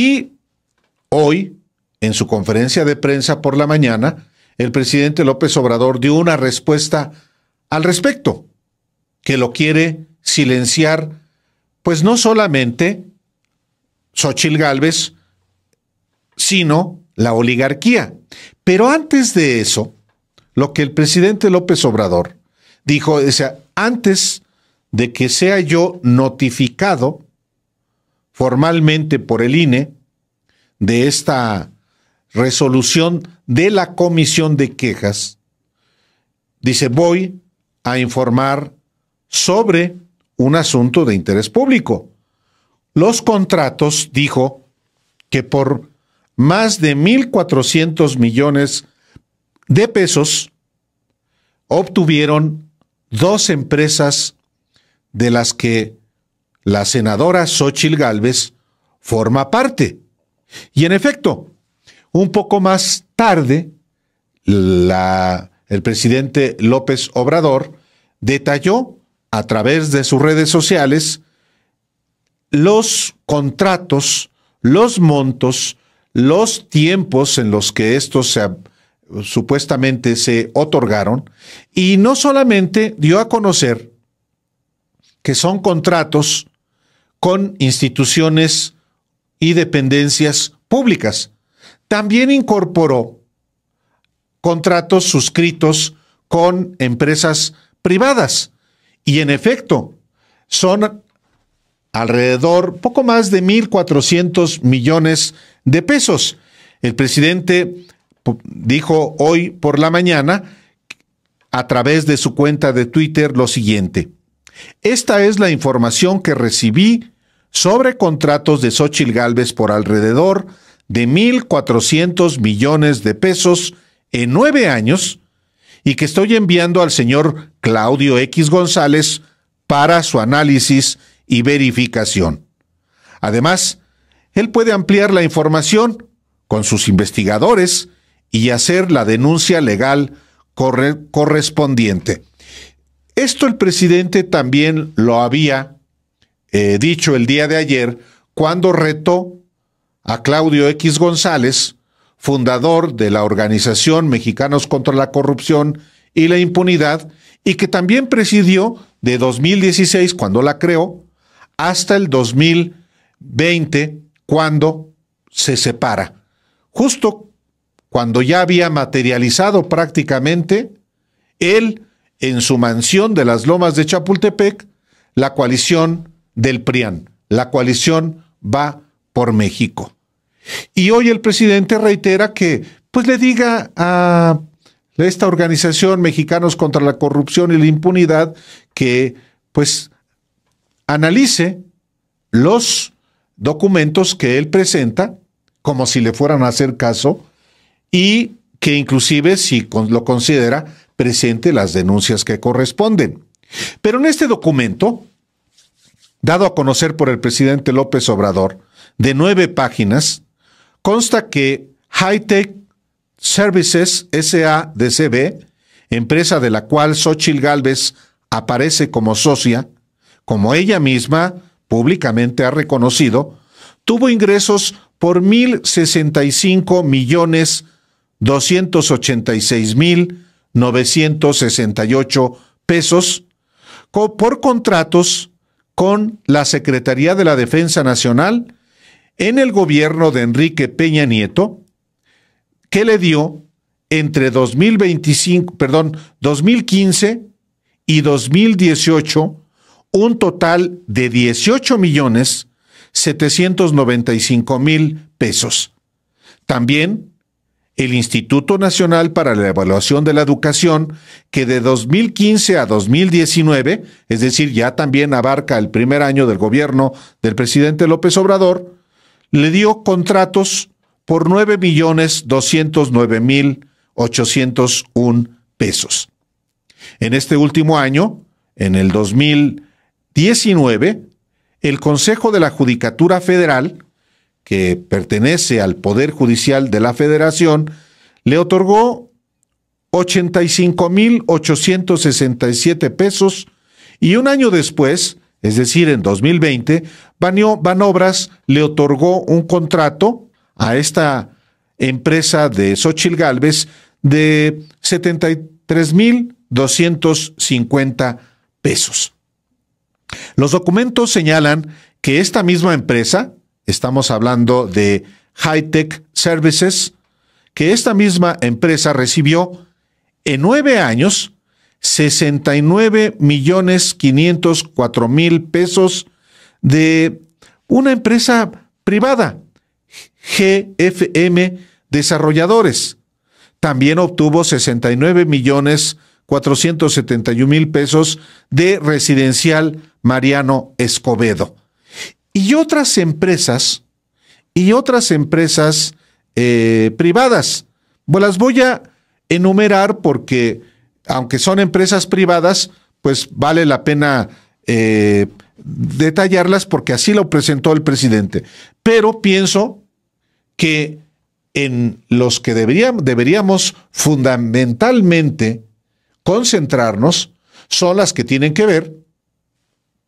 Y hoy, en su conferencia de prensa por la mañana, el presidente López Obrador dio una respuesta al respecto, que lo quiere silenciar, pues no solamente Xochil Gálvez, sino la oligarquía. Pero antes de eso, lo que el presidente López Obrador dijo, o sea, antes de que sea yo notificado formalmente por el INE de esta resolución de la comisión de quejas, dice, voy a informar sobre un asunto de interés público. Los contratos, dijo, que por más de 1.400 millones de pesos obtuvieron dos empresas de las que la senadora Xochil Gálvez forma parte. Y en efecto, un poco más tarde, el presidente López Obrador detalló a través de sus redes sociales los contratos, los montos, los tiempos en los que estos supuestamente se otorgaron y no solamente dio a conocer que son contratos con instituciones y dependencias públicas. También incorporó contratos suscritos con empresas privadas. Y en efecto, son alrededor poco más de 1.400 millones de pesos. El presidente dijo hoy por la mañana a través de su cuenta de Twitter lo siguiente. Esta es la información que recibí sobre contratos de Xochitl Galvez por alrededor de 1.400 millones de pesos en nueve años y que estoy enviando al señor Claudio X González para su análisis y verificación. Además, él puede ampliar la información con sus investigadores y hacer la denuncia legal correspondiente. Esto el presidente también lo había eh, dicho el día de ayer cuando retó a Claudio X González, fundador de la organización Mexicanos contra la Corrupción y la Impunidad, y que también presidió de 2016, cuando la creó, hasta el 2020, cuando se separa. Justo cuando ya había materializado prácticamente el en su mansión de las lomas de Chapultepec la coalición del PRIAN. La coalición va por México. Y hoy el presidente reitera que pues le diga a esta organización Mexicanos contra la Corrupción y la Impunidad que pues analice los documentos que él presenta como si le fueran a hacer caso y que inclusive si lo considera presente las denuncias que corresponden. Pero en este documento, dado a conocer por el presidente López Obrador, de nueve páginas, consta que Hightech Services SADCB, empresa de la cual Xochil Galvez aparece como socia, como ella misma públicamente ha reconocido, tuvo ingresos por cinco millones seis mil 968 pesos por contratos con la Secretaría de la Defensa Nacional en el gobierno de Enrique Peña Nieto, que le dio entre 2025, perdón, 2015 y 2018 un total de 18 millones 795 mil pesos. También el Instituto Nacional para la Evaluación de la Educación, que de 2015 a 2019, es decir, ya también abarca el primer año del gobierno del presidente López Obrador, le dio contratos por 9.209.801 pesos. En este último año, en el 2019, el Consejo de la Judicatura Federal que pertenece al Poder Judicial de la Federación, le otorgó 85.867 pesos y un año después, es decir, en 2020, Banobras le otorgó un contrato a esta empresa de Xochil Galvez de 73.250 pesos. Los documentos señalan que esta misma empresa, Estamos hablando de Hightech Services, que esta misma empresa recibió en nueve años 69 millones 504 mil pesos de una empresa privada, GFM Desarrolladores. También obtuvo 69 millones 471 mil pesos de Residencial Mariano Escobedo y otras empresas, y otras empresas eh, privadas. las voy a enumerar porque, aunque son empresas privadas, pues vale la pena eh, detallarlas porque así lo presentó el presidente. Pero pienso que en los que deberíamos fundamentalmente concentrarnos son las que tienen que ver,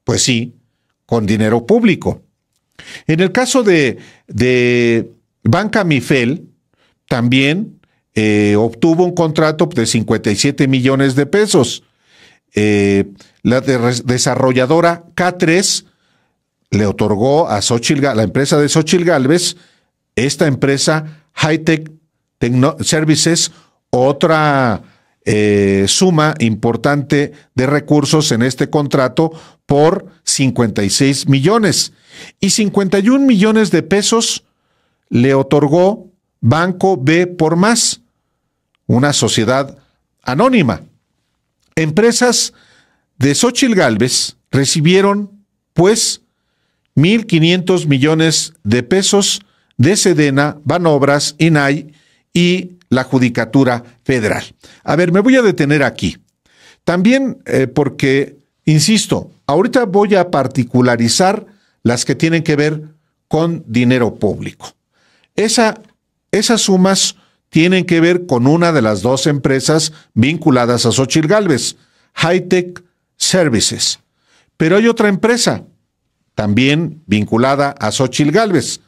pues sí, con dinero público. En el caso de, Banca Mifel, también eh, obtuvo un contrato de 57 millones de pesos. Eh, la desarrolladora K3 le otorgó a la empresa de Xochitl Galvez, esta empresa Hightech Tech Services, otra eh, suma importante de recursos en este contrato por 56 millones y 51 millones de pesos le otorgó Banco B por más, una sociedad anónima. Empresas de Sochil Galvez recibieron, pues, 1.500 millones de pesos de Sedena, Banobras, INAI y la Judicatura Federal. A ver, me voy a detener aquí. También eh, porque, insisto, ahorita voy a particularizar las que tienen que ver con dinero público. esas sumas tienen que ver con una de las dos empresas vinculadas a Xochitl Galvez, Hightech Services. Pero hay otra empresa, también vinculada a Xochitl Galvez,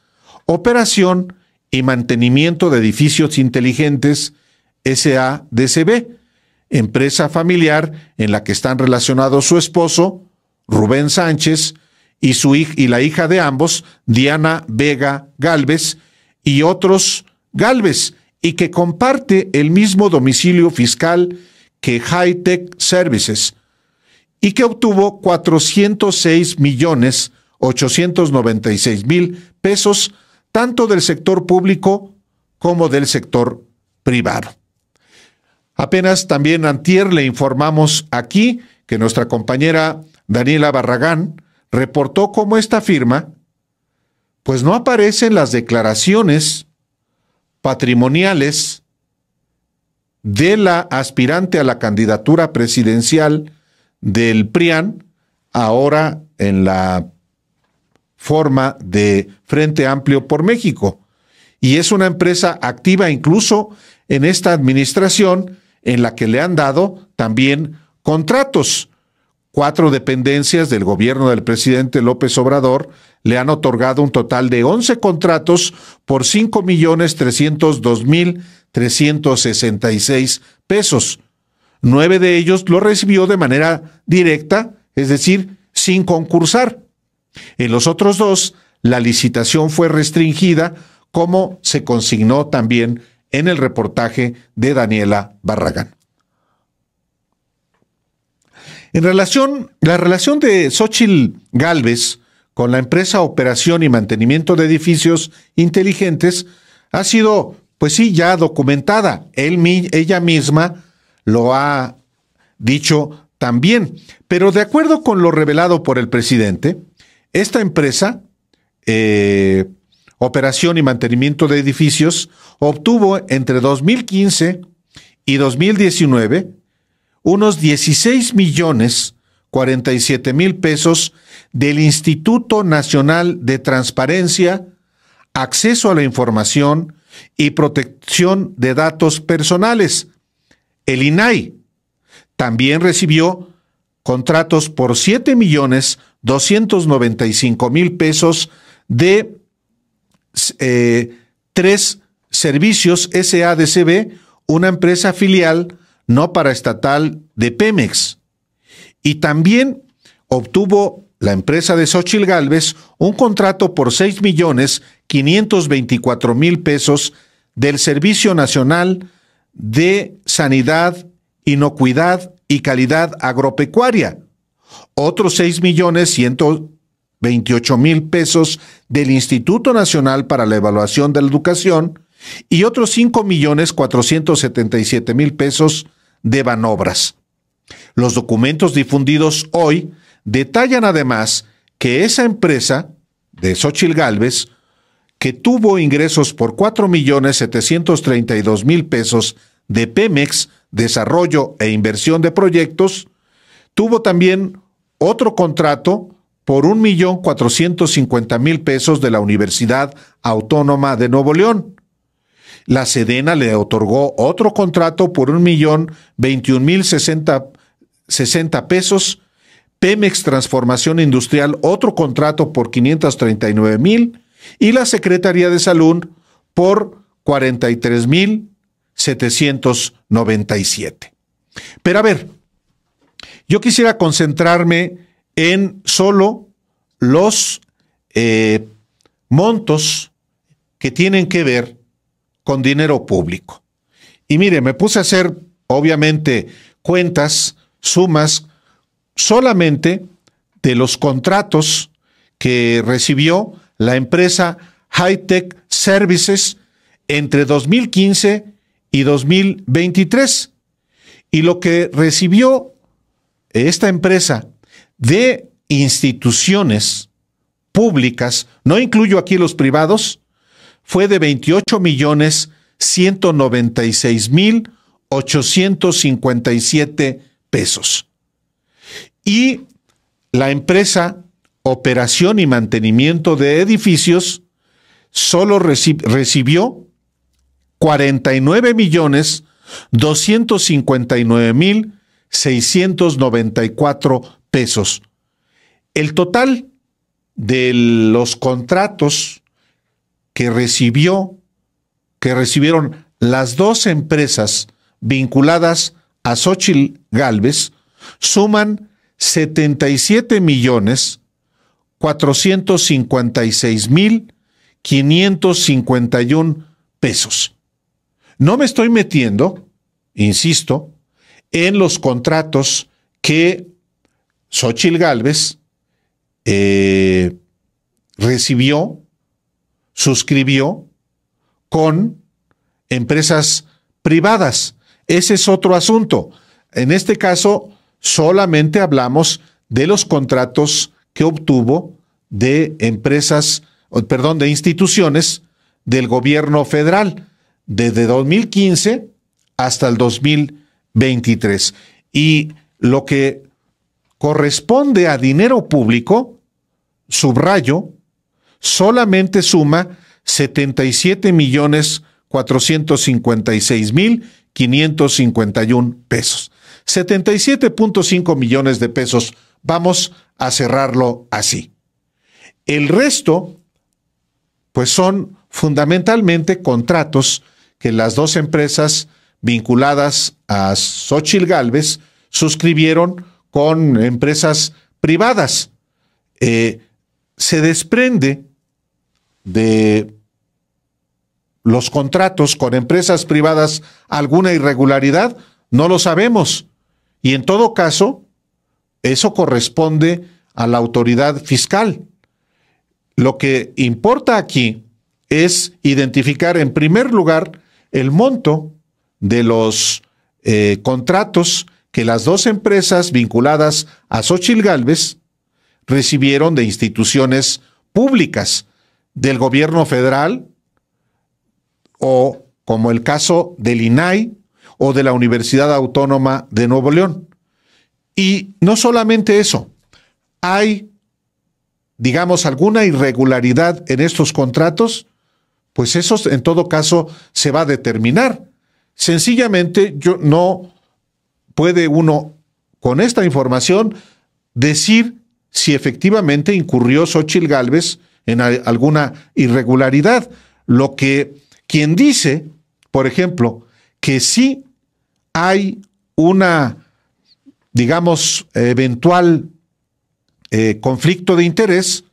Operación y Mantenimiento de Edificios Inteligentes, SADCB, empresa familiar en la que están relacionados su esposo, Rubén Sánchez, y, su, y la hija de ambos, Diana Vega Galvez, y otros Galvez, y que comparte el mismo domicilio fiscal que Hightech Services, y que obtuvo 406 millones 896 mil pesos tanto del sector público como del sector privado. Apenas también antier le informamos aquí que nuestra compañera Daniela Barragán reportó cómo esta firma, pues no aparecen las declaraciones patrimoniales de la aspirante a la candidatura presidencial del PRIAN, ahora en la forma de Frente Amplio por México. Y es una empresa activa incluso en esta administración en la que le han dado también contratos. Cuatro dependencias del gobierno del presidente López Obrador le han otorgado un total de 11 contratos por millones 5.302.366 pesos. Nueve de ellos lo recibió de manera directa, es decir, sin concursar. En los otros dos, la licitación fue restringida, como se consignó también en el reportaje de Daniela Barragán. En relación, la relación de Xochitl Galvez con la empresa Operación y Mantenimiento de Edificios Inteligentes ha sido, pues sí, ya documentada. Él, ella misma lo ha dicho también. Pero de acuerdo con lo revelado por el presidente, esta empresa, eh, Operación y Mantenimiento de Edificios, obtuvo entre 2015 y 2019 unos 16 millones 47 mil pesos del Instituto Nacional de Transparencia, Acceso a la Información y Protección de Datos Personales, el INAI. También recibió contratos por 7 millones 295 mil pesos de eh, tres servicios SADCB, una empresa filial no paraestatal de Pemex. Y también obtuvo la empresa de Xochil Galvez un contrato por 6 millones 524 mil pesos del Servicio Nacional de Sanidad, Inocuidad y Calidad Agropecuaria, otros 6 millones 128 mil pesos del Instituto Nacional para la Evaluación de la Educación y otros 5 millones 477 mil pesos de Banobras. Los documentos difundidos hoy detallan además que esa empresa de Xochil Gálvez, que tuvo ingresos por 4 millones 732 mil pesos de Pemex, desarrollo e inversión de proyectos, tuvo también otro contrato por un mil pesos de la Universidad Autónoma de Nuevo León. La Sedena le otorgó otro contrato por un mil sesenta pesos. Pemex Transformación Industrial otro contrato por $539,000 mil y la Secretaría de Salud por 43 mil Pero a ver, yo quisiera concentrarme en solo los eh, montos que tienen que ver con dinero público. Y mire, me puse a hacer, obviamente, cuentas, sumas, solamente de los contratos que recibió la empresa Hightech Services entre 2015 y 2023. Y lo que recibió esta empresa de instituciones públicas, no incluyo aquí los privados, fue de 28 millones 196 mil 857 pesos. Y la empresa Operación y Mantenimiento de Edificios solo recibió 49 millones 259 mil 694 pesos. El total de los contratos que recibió, que recibieron las dos empresas vinculadas a Xochitl Galvez, suman 77 millones 456 mil 551 pesos. No me estoy metiendo, insisto, en los contratos que Xochil Gálvez eh, recibió, suscribió con empresas privadas. Ese es otro asunto. En este caso, solamente hablamos de los contratos que obtuvo de empresas, perdón, de instituciones del gobierno federal desde 2015 hasta el 2020. 23. Y lo que corresponde a dinero público, subrayo, solamente suma 77 millones 456 mil 551 pesos. 77.5 millones de pesos. Vamos a cerrarlo así. El resto, pues son fundamentalmente contratos que las dos empresas vinculadas a Xochil Gálvez suscribieron con empresas privadas. Eh, se desprende de los contratos con empresas privadas alguna irregularidad? No lo sabemos. Y en todo caso, eso corresponde a la autoridad fiscal. Lo que importa aquí es identificar en primer lugar el monto de los eh, contratos que las dos empresas vinculadas a Sochil Gálvez recibieron de instituciones públicas del gobierno federal o como el caso del INAI o de la Universidad Autónoma de Nuevo León. Y no solamente eso, hay, digamos, alguna irregularidad en estos contratos, pues eso en todo caso se va a determinar Sencillamente yo no puede uno con esta información decir si efectivamente incurrió Xochitl Gálvez en alguna irregularidad. Lo que quien dice, por ejemplo, que sí hay una, digamos, eventual eh, conflicto de interés,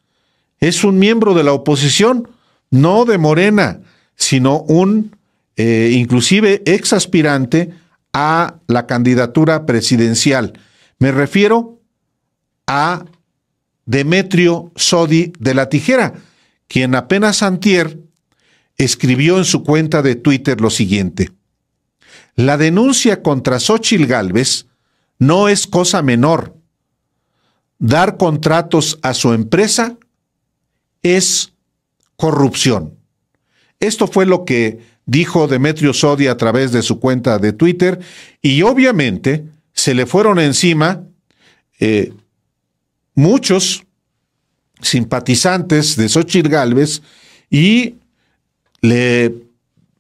es un miembro de la oposición, no de Morena, sino un eh, inclusive ex aspirante a la candidatura presidencial. Me refiero a Demetrio Sodi de la Tijera, quien apenas antier escribió en su cuenta de Twitter lo siguiente. La denuncia contra Xochil Gálvez no es cosa menor. Dar contratos a su empresa es corrupción. Esto fue lo que dijo Demetrio Sodi a través de su cuenta de Twitter, y obviamente se le fueron encima eh, muchos simpatizantes de Xochitl Galvez y le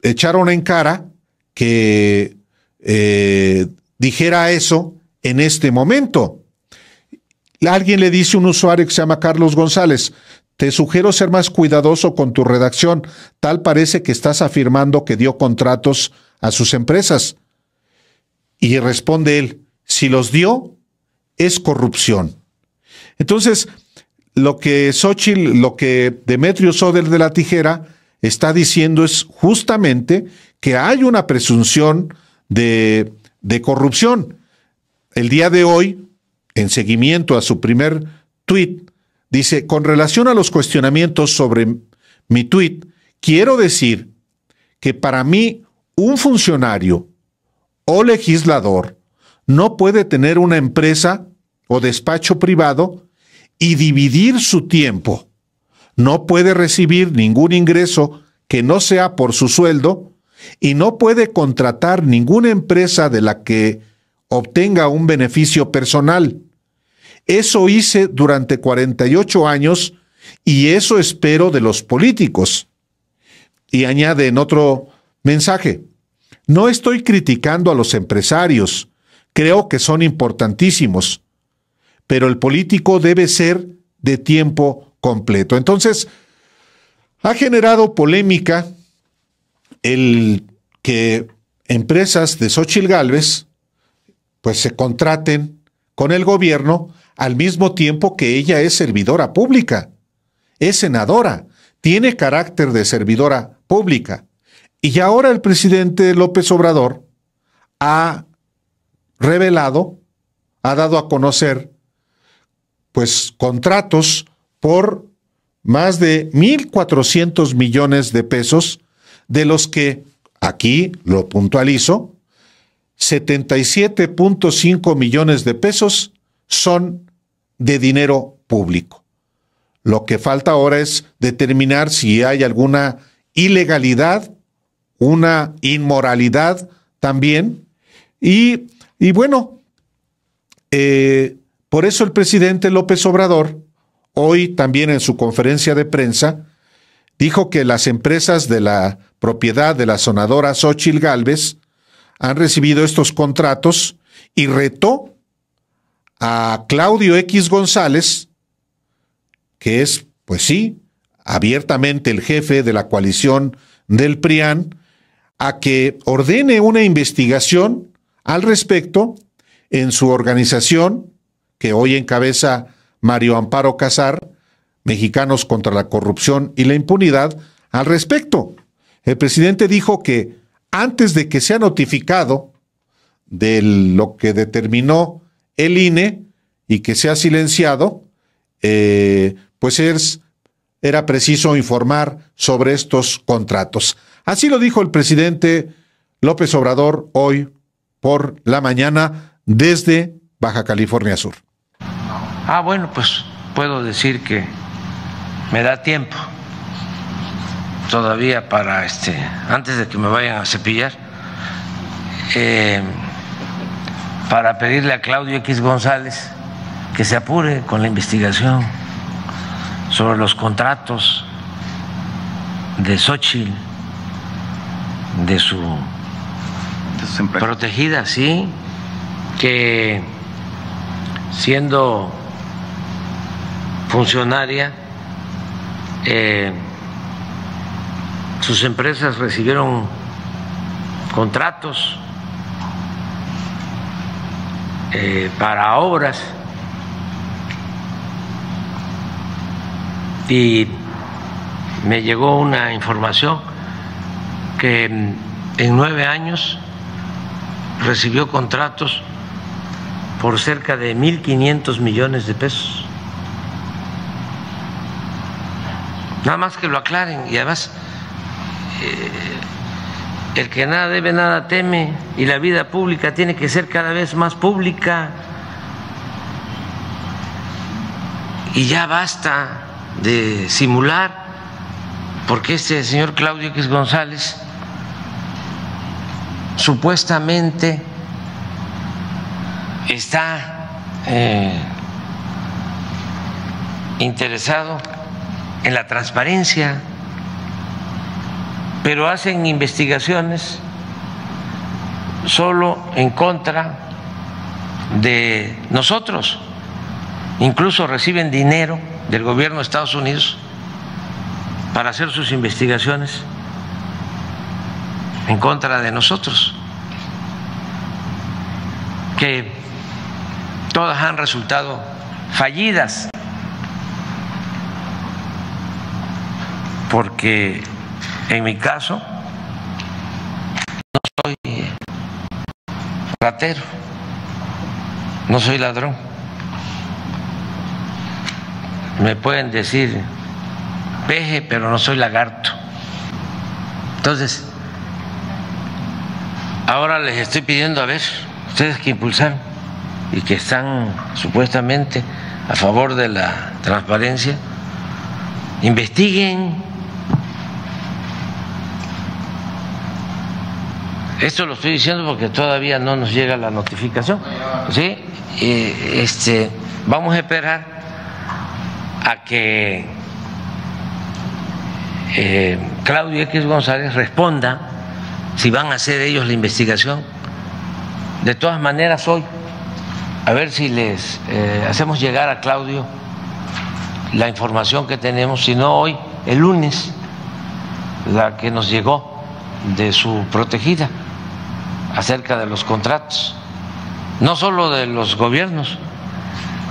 echaron en cara que eh, dijera eso en este momento. Alguien le dice a un usuario que se llama Carlos González, te sugiero ser más cuidadoso con tu redacción, tal parece que estás afirmando que dio contratos a sus empresas. Y responde él, si los dio, es corrupción. Entonces, lo que Xochitl, lo que Demetrio Soder de la Tijera está diciendo es justamente que hay una presunción de, de corrupción. El día de hoy, en seguimiento a su primer tuit, Dice, con relación a los cuestionamientos sobre mi tuit, quiero decir que para mí un funcionario o legislador no puede tener una empresa o despacho privado y dividir su tiempo. No puede recibir ningún ingreso que no sea por su sueldo y no puede contratar ninguna empresa de la que obtenga un beneficio personal. Eso hice durante 48 años y eso espero de los políticos. Y añaden otro mensaje, no estoy criticando a los empresarios, creo que son importantísimos, pero el político debe ser de tiempo completo. Entonces, ha generado polémica el que empresas de Xochil Gálvez pues se contraten con el gobierno al mismo tiempo que ella es servidora pública, es senadora, tiene carácter de servidora pública. Y ahora el presidente López Obrador ha revelado, ha dado a conocer, pues, contratos por más de 1.400 millones de pesos, de los que, aquí lo puntualizo, 77.5 millones de pesos son de dinero público. Lo que falta ahora es determinar si hay alguna ilegalidad, una inmoralidad también. Y, bueno, eh, por eso el presidente López Obrador, hoy también en su conferencia de prensa, dijo que las empresas de la propiedad de la sonadora Xochil Gálvez han recibido estos contratos y retó a Claudio X González, que es, pues sí, abiertamente el jefe de la coalición del PRIAN, a que ordene una investigación al respecto en su organización, que hoy encabeza Mario Amparo Cazar, Mexicanos contra la Corrupción y la Impunidad, al respecto. El presidente dijo que antes de que sea notificado de lo que determinó el INE y que se ha silenciado, eh, pues es, era preciso informar sobre estos contratos. Así lo dijo el presidente López Obrador hoy por la mañana desde Baja California Sur. Ah, bueno, pues puedo decir que me da tiempo todavía para este, antes de que me vayan a cepillar. Eh, para pedirle a Claudio X González que se apure con la investigación sobre los contratos de Xochitl, de su protegida, sí, que siendo funcionaria, eh, sus empresas recibieron contratos eh, para obras y me llegó una información que en nueve años recibió contratos por cerca de 1.500 millones de pesos. Nada más que lo aclaren y además eh, el que nada debe, nada teme, y la vida pública tiene que ser cada vez más pública. Y ya basta de simular, porque este señor Claudio X González supuestamente está eh, interesado en la transparencia pero hacen investigaciones solo en contra de nosotros. Incluso reciben dinero del gobierno de Estados Unidos para hacer sus investigaciones en contra de nosotros, que todas han resultado fallidas, porque en mi caso, no soy ratero, no soy ladrón. Me pueden decir peje, pero no soy lagarto. Entonces, ahora les estoy pidiendo a ver, ustedes que impulsan y que están supuestamente a favor de la transparencia, investiguen Esto lo estoy diciendo porque todavía no nos llega la notificación. ¿sí? este, vamos a esperar a que eh, Claudio X González responda si van a hacer ellos la investigación. De todas maneras, hoy, a ver si les eh, hacemos llegar a Claudio la información que tenemos, si no hoy, el lunes, la que nos llegó de su protegida acerca de los contratos, no solo de los gobiernos,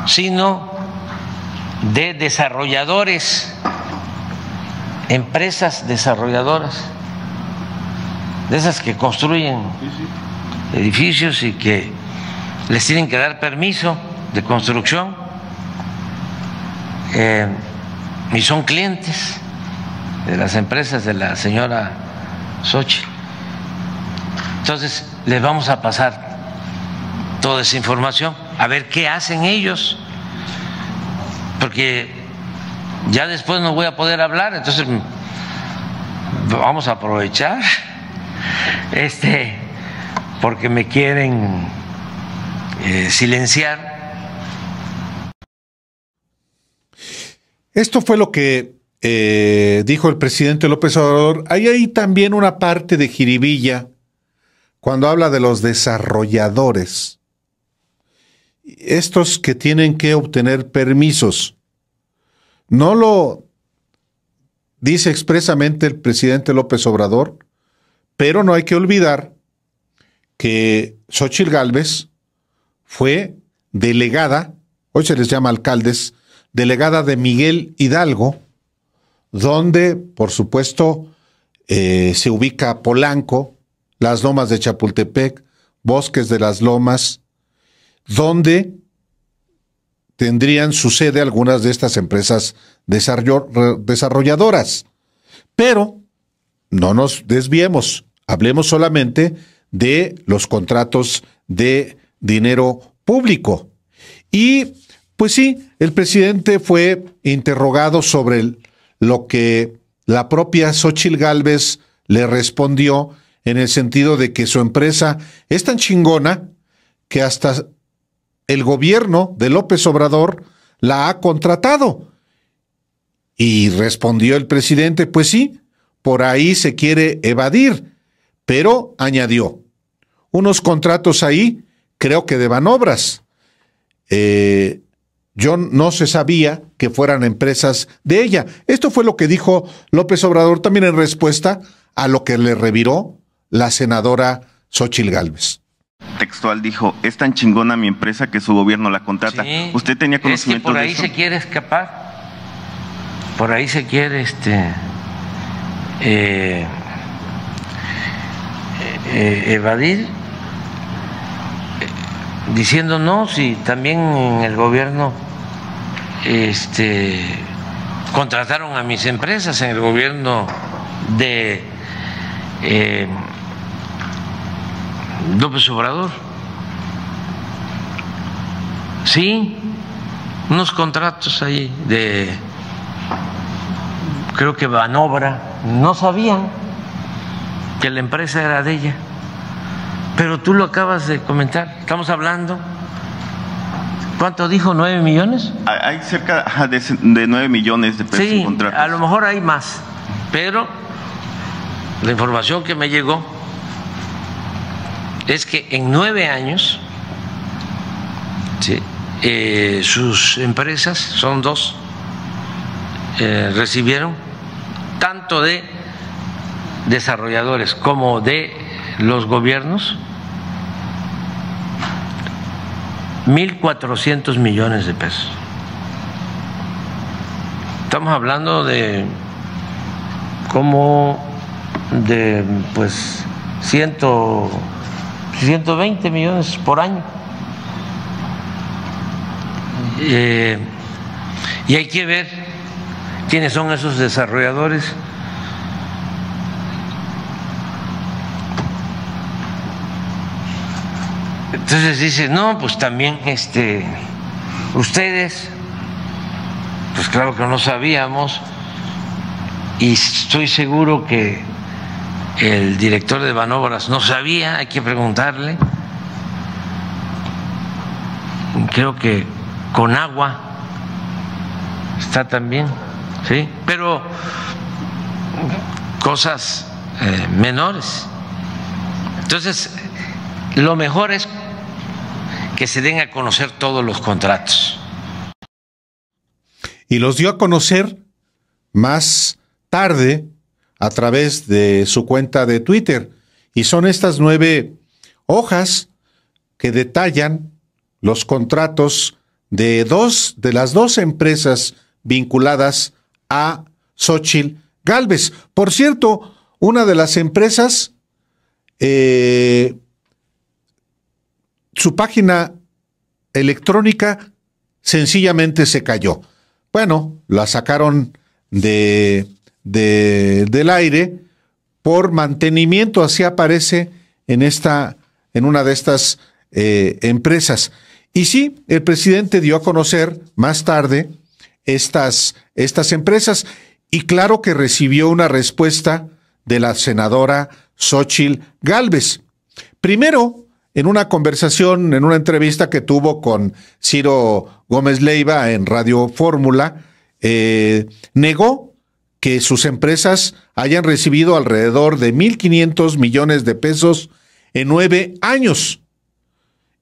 sino de desarrolladores, empresas desarrolladoras, de esas que construyen edificios y que les tienen que dar permiso de construcción eh, y son clientes de las empresas de la señora Sochi. Entonces, les vamos a pasar toda esa información, a ver qué hacen ellos, porque ya después no voy a poder hablar, entonces vamos a aprovechar, este, porque me quieren eh, silenciar. Esto fue lo que eh, dijo el presidente López Obrador. Hay ahí también una parte de jiribilla cuando habla de los desarrolladores, estos que tienen que obtener permisos, no lo dice expresamente el presidente López Obrador, pero no hay que olvidar que Xochitl Gálvez fue delegada, hoy se les llama alcaldes, delegada de Miguel Hidalgo, donde, por supuesto, eh, se ubica Polanco, las lomas de Chapultepec, bosques de las lomas, donde tendrían su sede algunas de estas empresas desarrolladoras. Pero no nos desviemos, hablemos solamente de los contratos de dinero público. Y pues sí, el presidente fue interrogado sobre lo que la propia Xochil Gálvez le respondió en el sentido de que su empresa es tan chingona que hasta el gobierno de López Obrador la ha contratado. Y respondió el presidente, pues sí, por ahí se quiere evadir, pero añadió, unos contratos ahí creo que de manobras, eh, yo no se sabía que fueran empresas de ella. Esto fue lo que dijo López Obrador también en respuesta a lo que le reviró la senadora Xochil Gálvez. Textual dijo, es tan chingona mi empresa que su gobierno la contrata. ¿Usted tenía conocimiento de que por ahí se quiere escapar, por ahí se quiere este, eh, eh, evadir eh, diciéndonos y también en el gobierno este contrataron a mis empresas en el gobierno de López Obrador. Sí, unos contratos ahí de, creo que Banobra, no sabían que la empresa era de ella. Pero tú lo acabas de comentar, estamos hablando. ¿Cuánto dijo? ¿Nueve millones? Hay cerca de nueve millones de pesos sí, A lo mejor hay más, pero la información que me llegó es que en nueve años eh, sus empresas, son dos, eh, recibieron tanto de desarrolladores como de los gobiernos 1.400 millones de pesos. Estamos hablando de como de pues ciento 120 millones por año. Eh, y hay que ver quiénes son esos desarrolladores. Entonces dice, no, pues también este, ustedes, pues claro que no sabíamos, y estoy seguro que el director de Banobras no sabía, hay que preguntarle. Creo que con agua está también, ¿sí? Pero cosas eh, menores. Entonces, lo mejor es que se den a conocer todos los contratos. Y los dio a conocer más tarde a través de su cuenta de Twitter. Y son estas nueve hojas que detallan los contratos de dos de las dos empresas vinculadas a Xochitl Galvez. Por cierto, una de las empresas, eh, su página electrónica sencillamente se cayó. Bueno, la sacaron de de, del aire por mantenimiento, así aparece en, esta, en una de estas eh, empresas. Y sí, el presidente dio a conocer más tarde estas, estas empresas y claro que recibió una respuesta de la senadora Xochil Gálvez. Primero, en una conversación, en una entrevista que tuvo con Ciro Gómez Leiva en Radio Fórmula, eh, negó que sus empresas hayan recibido alrededor de 1.500 millones de pesos en nueve años.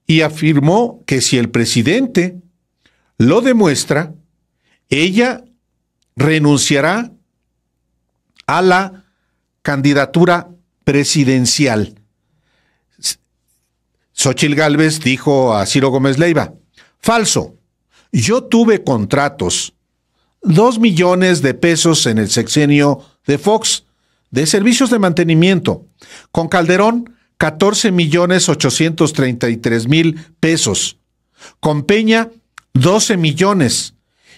Y afirmó que si el presidente lo demuestra, ella renunciará a la candidatura presidencial. Xochil Gálvez dijo a Ciro Gómez Leiva, falso, yo tuve contratos 2 millones de pesos en el sexenio de Fox de servicios de mantenimiento. Con Calderón, 14 millones 833 mil pesos. Con Peña, 12 millones.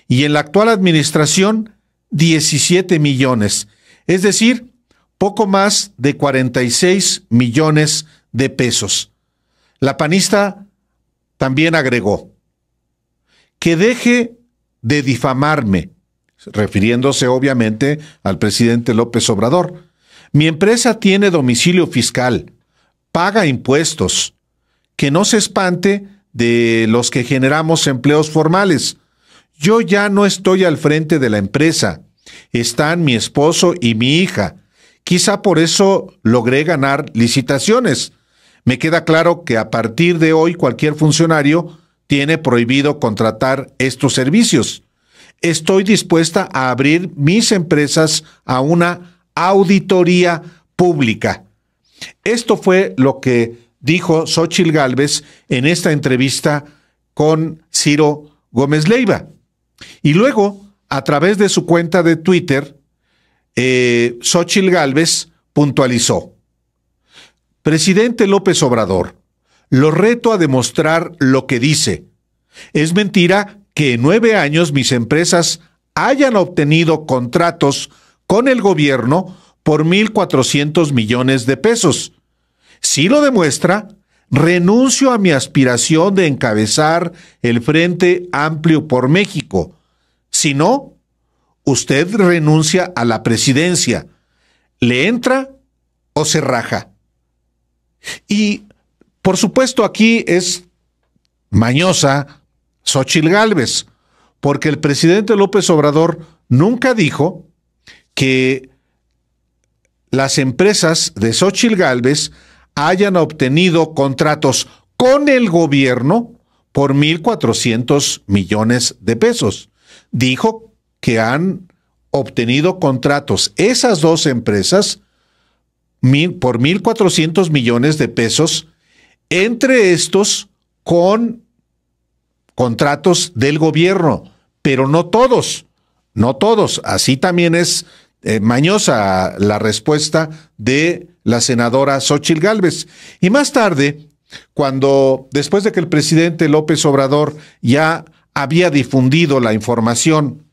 Y en la actual administración, 17 millones. Es decir, poco más de 46 millones de pesos. La panista también agregó que deje de difamarme, refiriéndose obviamente al presidente López Obrador. Mi empresa tiene domicilio fiscal, paga impuestos. Que no se espante de los que generamos empleos formales. Yo ya no estoy al frente de la empresa. Están mi esposo y mi hija. Quizá por eso logré ganar licitaciones. Me queda claro que a partir de hoy cualquier funcionario tiene prohibido contratar estos servicios. Estoy dispuesta a abrir mis empresas a una auditoría pública. Esto fue lo que dijo sochil Gálvez en esta entrevista con Ciro Gómez Leiva. Y luego, a través de su cuenta de Twitter, eh, Gálvez puntualizó. Presidente López Obrador, lo reto a demostrar lo que dice. Es mentira que en nueve años mis empresas hayan obtenido contratos con el gobierno por 1.400 millones de pesos. Si lo demuestra, renuncio a mi aspiración de encabezar el Frente Amplio por México. Si no, usted renuncia a la presidencia. ¿Le entra o se raja? Y por supuesto, aquí es mañosa Sochil Galvez, porque el presidente López Obrador nunca dijo que las empresas de Sochil Galvez hayan obtenido contratos con el gobierno por 1.400 millones de pesos. Dijo que han obtenido contratos esas dos empresas por 1.400 millones de pesos entre estos con contratos del gobierno, pero no todos, no todos. Así también es eh, mañosa la respuesta de la senadora Xochil Gálvez. Y más tarde, cuando después de que el presidente López Obrador ya había difundido la información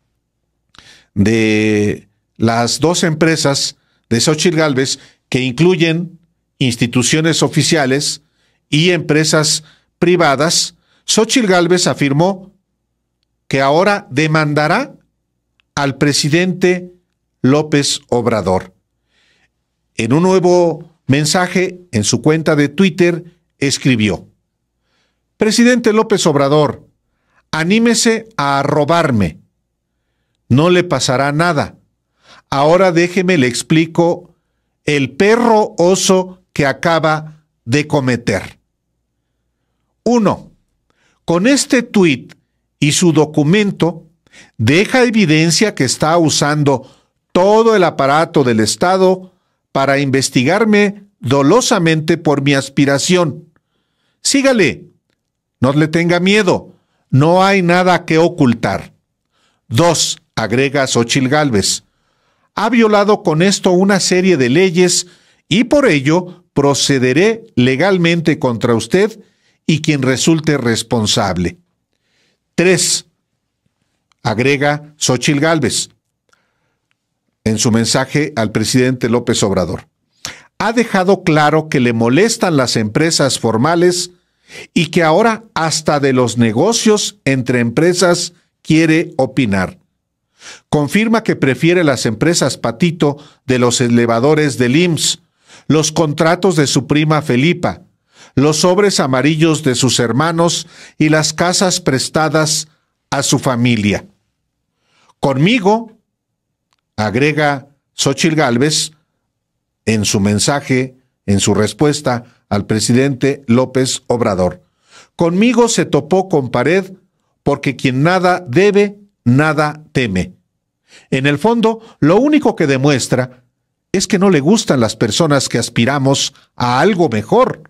de las dos empresas de Xochil Gálvez, que incluyen instituciones oficiales y empresas privadas, Xochitl Gálvez afirmó que ahora demandará al presidente López Obrador. En un nuevo mensaje en su cuenta de Twitter escribió, Presidente López Obrador, anímese a robarme. No le pasará nada. Ahora déjeme le explico el perro oso que acaba de cometer. 1. Con este tuit y su documento, deja evidencia que está usando todo el aparato del Estado para investigarme dolosamente por mi aspiración. Sígale, no le tenga miedo, no hay nada que ocultar. 2. Agrega Xochil Gálvez. Ha violado con esto una serie de leyes y por ello procederé legalmente contra usted y quien resulte responsable. Tres, Agrega Xochil Gálvez en su mensaje al presidente López Obrador. Ha dejado claro que le molestan las empresas formales y que ahora hasta de los negocios entre empresas quiere opinar. Confirma que prefiere las empresas patito de los elevadores del IMSS los contratos de su prima Felipa, los sobres amarillos de sus hermanos y las casas prestadas a su familia. Conmigo, agrega Xochil Gálvez en su mensaje, en su respuesta al presidente López Obrador. Conmigo se topó con pared porque quien nada debe, nada teme. En el fondo, lo único que demuestra es que no le gustan las personas que aspiramos a algo mejor.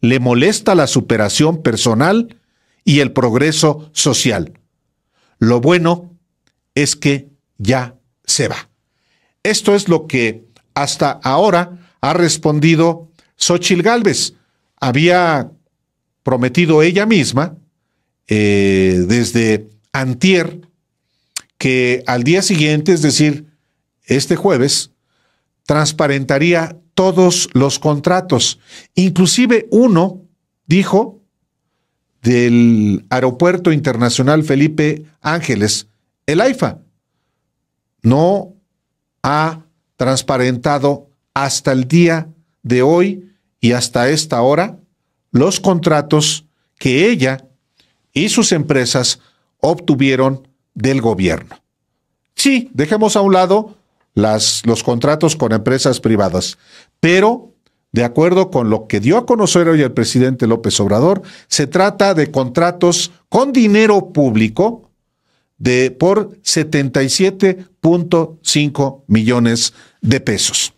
Le molesta la superación personal y el progreso social. Lo bueno es que ya se va. Esto es lo que hasta ahora ha respondido Xochil Gálvez. Había prometido ella misma eh, desde Antier que al día siguiente, es decir, este jueves, transparentaría todos los contratos, inclusive uno, dijo, del Aeropuerto Internacional Felipe Ángeles, el AIFA. No ha transparentado hasta el día de hoy y hasta esta hora los contratos que ella y sus empresas obtuvieron del gobierno. Sí, dejemos a un lado las, los contratos con empresas privadas. Pero, de acuerdo con lo que dio a conocer hoy el presidente López Obrador, se trata de contratos con dinero público de por 77.5 millones de pesos.